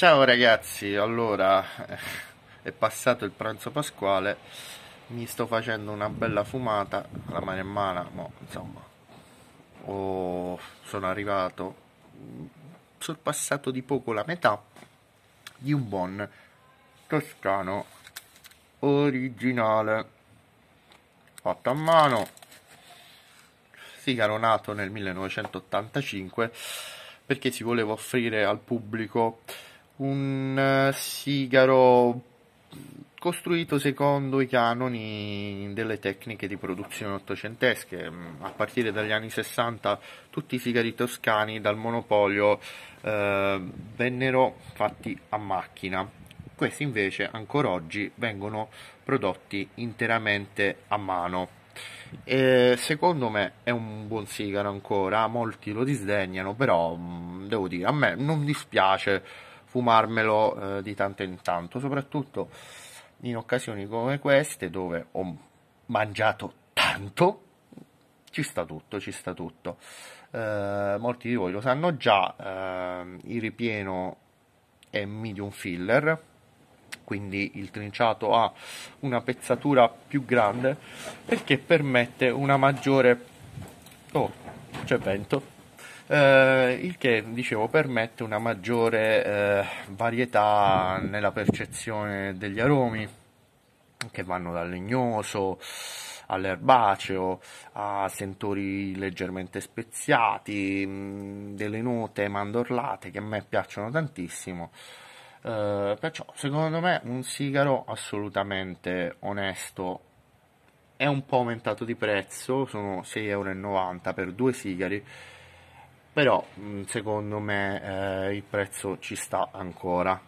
Ciao ragazzi, allora eh, è passato il pranzo pasquale, mi sto facendo una bella fumata la mano in mano, ma insomma, oh, sono arrivato, sorpassato di poco la metà di un buon toscano originale, fatto a mano, sigaro nato nel 1985 perché si voleva offrire al pubblico un eh, sigaro costruito secondo i canoni delle tecniche di produzione ottocentesche. Mm, a partire dagli anni 60 tutti i sigari toscani dal monopolio eh, vennero fatti a macchina. Questi invece ancora oggi vengono prodotti interamente a mano. E secondo me è un buon sigaro ancora, molti lo disdegnano, però mm, devo dire a me non dispiace fumarmelo eh, di tanto in tanto, soprattutto in occasioni come queste dove ho mangiato tanto, ci sta tutto, ci sta tutto. Eh, molti di voi lo sanno già, eh, il ripieno è medium filler, quindi il trinciato ha una pezzatura più grande perché permette una maggiore... Oh, c'è vento eh, il che dicevo permette una maggiore eh, varietà nella percezione degli aromi che vanno dal legnoso all'erbaceo, a sentori leggermente speziati, mm, delle note mandorlate che a me piacciono tantissimo. Eh, perciò secondo me un sigaro assolutamente onesto è un po' aumentato di prezzo, sono 6,90 euro per due sigari, però mm, secondo me eh, il prezzo ci sta ancora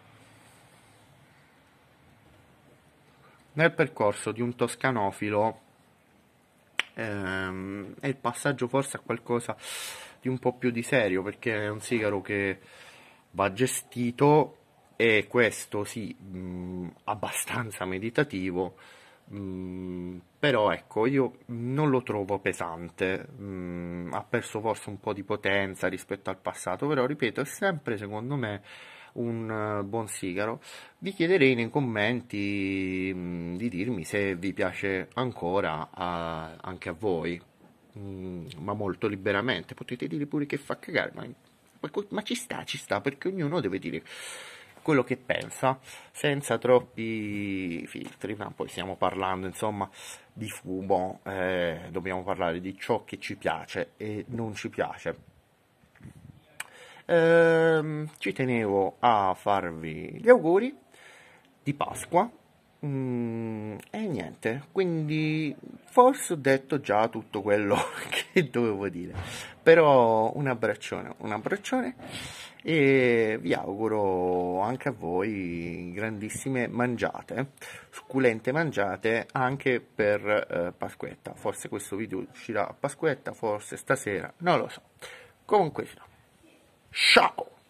nel percorso di un toscanofilo ehm, è il passaggio forse a qualcosa di un po' più di serio perché è un sigaro che va gestito e questo sì mh, mm, abbastanza meditativo Mm, però ecco, io non lo trovo pesante, mm, ha perso forse un po' di potenza rispetto al passato, però ripeto, è sempre secondo me un uh, buon sigaro. Vi chiederei nei commenti mm, di dirmi se vi piace ancora a, anche a voi, mm, ma molto liberamente, potete dire pure che fa cagare, ma, ma, ma ci sta, ci sta, perché ognuno deve dire quello che pensa senza troppi filtri, ma poi stiamo parlando insomma di fumo, eh, dobbiamo parlare di ciò che ci piace e non ci piace. Ehm, ci tenevo a farvi gli auguri di Pasqua Mm, e eh, niente, quindi forse ho detto già tutto quello che dovevo dire. Però un abbraccione, un abbraccione e vi auguro anche a voi grandissime mangiate, succulente mangiate anche per eh, Pasquetta. Forse questo video uscirà a Pasquetta, forse stasera, non lo so. Comunque, ciao!